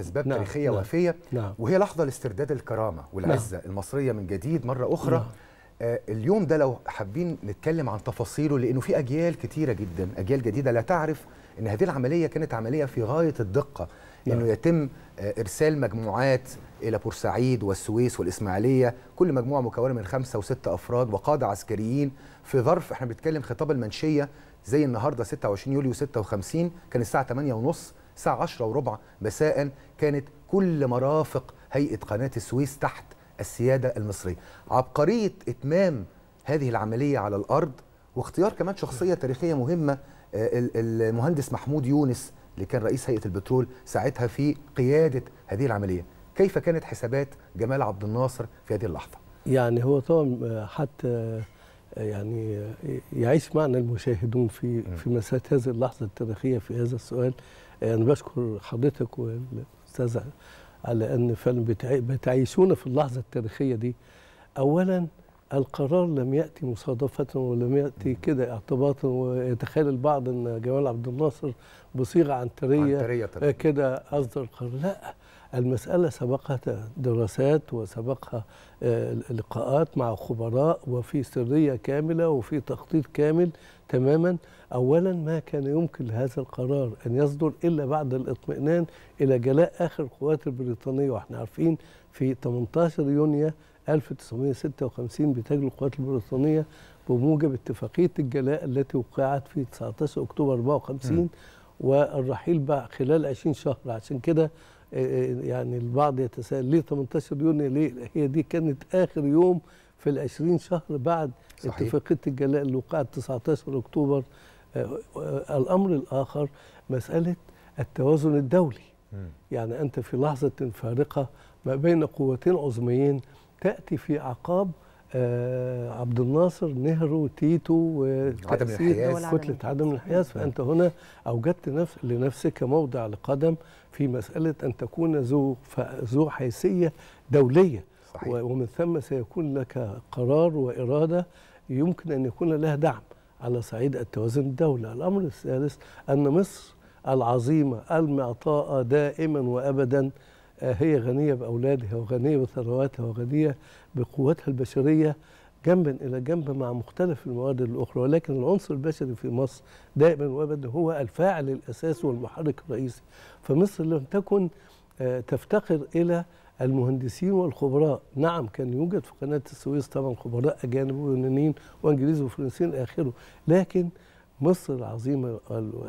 اسباب نعم تاريخيه نعم وافيه نعم وهي لحظه لاسترداد الكرامه والعزه نعم المصريه من جديد مره اخرى نعم آه اليوم ده لو حابين نتكلم عن تفاصيله لانه في اجيال كثيره جدا اجيال جديده لا تعرف ان هذه العمليه كانت عمليه في غايه الدقه نعم. انه يتم آه، ارسال مجموعات الى بورسعيد والسويس والاسماعيليه كل مجموعه مكونه من خمسه وسته افراد وقاده عسكريين في ظرف احنا بنتكلم خطاب المنشيه زي النهارده 26 يوليو 56 كان الساعه 8:30 الساعة 10 وربع مساء كانت كل مرافق هيئة قناة السويس تحت السيادة المصرية عبقرية إتمام هذه العملية على الأرض واختيار كمان شخصية تاريخية مهمة آه، المهندس محمود يونس اللي كان رئيس هيئة البترول ساعتها في قيادة هذه العملية كيف كانت حسابات جمال عبد الناصر في هذه اللحظة؟ يعني هو طبعا آه، حتى آه، يعني يعيش معنا المشاهدون في في مسألة هذه اللحظه التاريخيه في هذا السؤال أنا يعني بشكر حضرتك والأستاذة على أن فعلا بتعيشونا في اللحظة التاريخية دي أولا القرار لم يأتي مصادفة ولم يأتي كده اعتباطا ويتخيل البعض أن جمال عبد الناصر بصيغة عنترية, عنترية كده أصدر قرار لا المسألة سبقها دراسات وسبقها آه، لقاءات مع خبراء وفي سرية كاملة وفي تخطيط كامل تماما أولا ما كان يمكن لهذا القرار أن يصدر إلا بعد الاطمئنان إلى جلاء آخر القوات البريطانية وإحنا عارفين في 18 يونيو 1956 بتجلو القوات البريطانية بموجب اتفاقية الجلاء التي وقعت في 19 أكتوبر 54 والرحيل بقى خلال 20 شهر عشان كده إيه، إيه، يعني البعض يتساءل ليه 18 يونيو ليه هي دي كانت اخر يوم في ال 20 شهر بعد صحيح. اتفاقيه الجلاء اللي وقعت 19 اكتوبر آه، آه، الامر الاخر مساله التوازن الدولي م. يعني انت في لحظه فارقه ما بين قوتين عظميين تاتي في عقاب آه، عبد الناصر نهرو تيتو وتأسيس كتلة عدم الانحياز فأنت هنا أوجدت نفس لنفسك موضع لقدم في مسألة أن تكون ذو ذو حيثية دولية صحيح. ومن ثم سيكون لك قرار وإرادة يمكن أن يكون لها دعم على صعيد التوازن الدولي الأمر الثالث أن مصر العظيمة المعطاءة دائما وأبدا آه، هي غنية بأولادها وغنية بثرواتها وغنية بقوتها البشرية جنبا إلى جنب مع مختلف المواد الأخرى ولكن العنصر البشري في مصر دائما وأبدا هو الفاعل الأساسي والمحرك الرئيسي فمصر لم تكن آه، تفتقر إلى المهندسين والخبراء نعم كان يوجد في قناة السويس طبعا خبراء أجانب ويونانيين وإنجليز وفرنسيين آخره لكن مصر العظيمة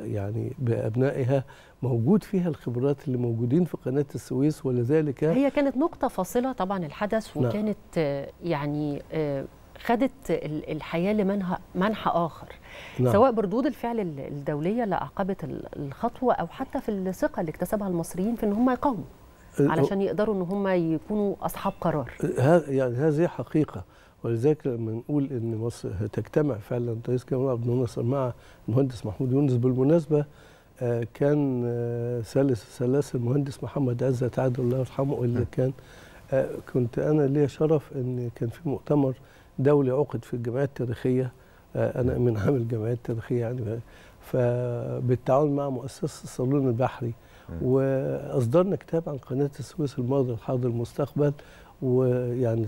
يعني بأبنائها موجود فيها الخبرات اللي موجودين في قناة السويس ولذلك هي كانت نقطة فاصلة طبعا الحدث نعم. وكانت يعني آه، خدت الحياة لمنها منحى آخر نعم. سواء بردود الفعل الدولية اللي أعقبت الخطوة أو حتى في الثقة اللي اكتسبها المصريين في أن هم يقاوموا أه، علشان أه. يقدروا أن هم يكونوا أصحاب قرار يعني هذه حقيقة ولذلك لما نقول ان مصر هتجتمع فعلا رئيس جمهوريه عبد الناصر مع المهندس محمود يونس بالمناسبه آه، كان آه، ثالث ثلاث المهندس محمد عزت عادل الله يرحمه اللي نعم. كان آه، كنت انا ليا شرف ان كان في مؤتمر دولي عقد في الجمعيات التاريخيه انا نعم. من عامل الجمعيات التاريخيه يعني فبالتعاون مع مؤسسه الصالون البحري نعم. واصدرنا كتاب عن قناه السويس الماضي الحاضر المستقبل ويعني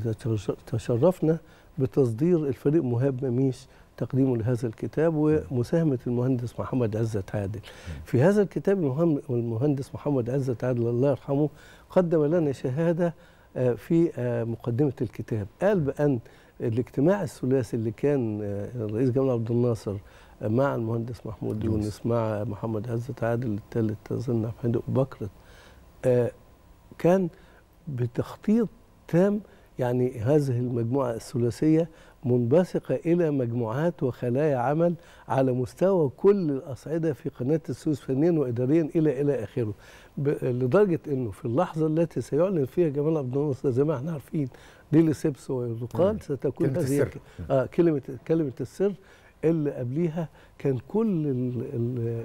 تشرفنا بتصدير الفريق مهاب مميش تقديمه لهذا الكتاب ومساهمة المهندس محمد عزت عادل في هذا الكتاب المهندس محمد عزت عادل الله يرحمه قدم لنا شهادة آه، في آه، مقدمة الكتاب قال بأن الاجتماع الثلاثي اللي كان آه، رئيس جمال عبد الناصر مع المهندس محمود يونس مع محمد عزت عادل الثالث أظن في أبو بكر كان بتخطيط الختام يعني هذه المجموعة الثلاثية منبثقة إلى مجموعات وخلايا عمل على مستوى كل الأصعدة في قناة السويس فنيا وإداريا إلى إلى آخره لدرجة أنه في اللحظة التي سيعلن فيها جمال عبد الناصر زي ما احنا عارفين دي للسبس والرقاد ستكون كلمة السر آه كلمة كلمة السر اللي قبليها كان كل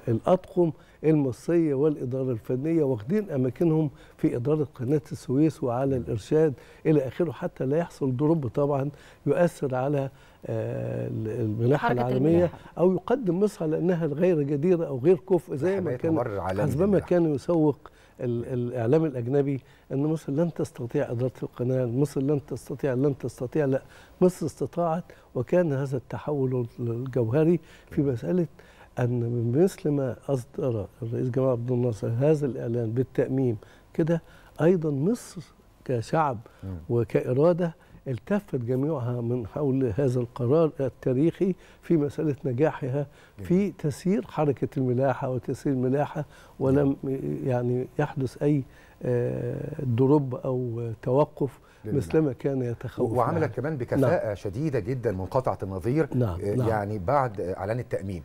الأطقم المصرية والإدارة الفنية واخدين أماكنهم في إدارة قناة السويس وعلى الإرشاد إلى آخره حتى لا يحصل دروب طبعا يؤثر على آه، المنحة العالميه الملاحة. او يقدم مصر على انها غير جديره او غير كفء زي ما كان حسبما كان يسوق الاعلام الاجنبي ان مصر لن تستطيع اداره القناه، مصر لن تستطيع لن تستطيع لا مصر استطاعت وكان هذا التحول الجوهري في مساله ان مثل ما اصدر الرئيس جمال عبد الناصر هذا الاعلان بالتاميم كده ايضا مصر كشعب وكاراده التفت جميعها من حول هذا القرار التاريخي في مسألة نجاحها في تسيير حركة الملاحة وتسيير الملاحة ولم يعني يحدث أي آه، دروب أو توقف مثلما كان يتخوف وعملت كمان نعم. بكفاءة نعم. شديدة جدا منقطعة النظير نعم. آه، نعم. يعني نعم. بعد إعلان التأمين